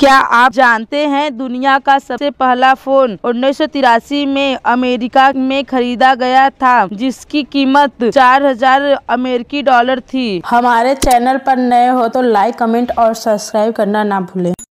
क्या आप जानते हैं दुनिया का सबसे पहला फोन उन्नीस में अमेरिका में खरीदा गया था जिसकी कीमत 4000 अमेरिकी डॉलर थी हमारे चैनल पर नए हो तो लाइक कमेंट और सब्सक्राइब करना ना भूलें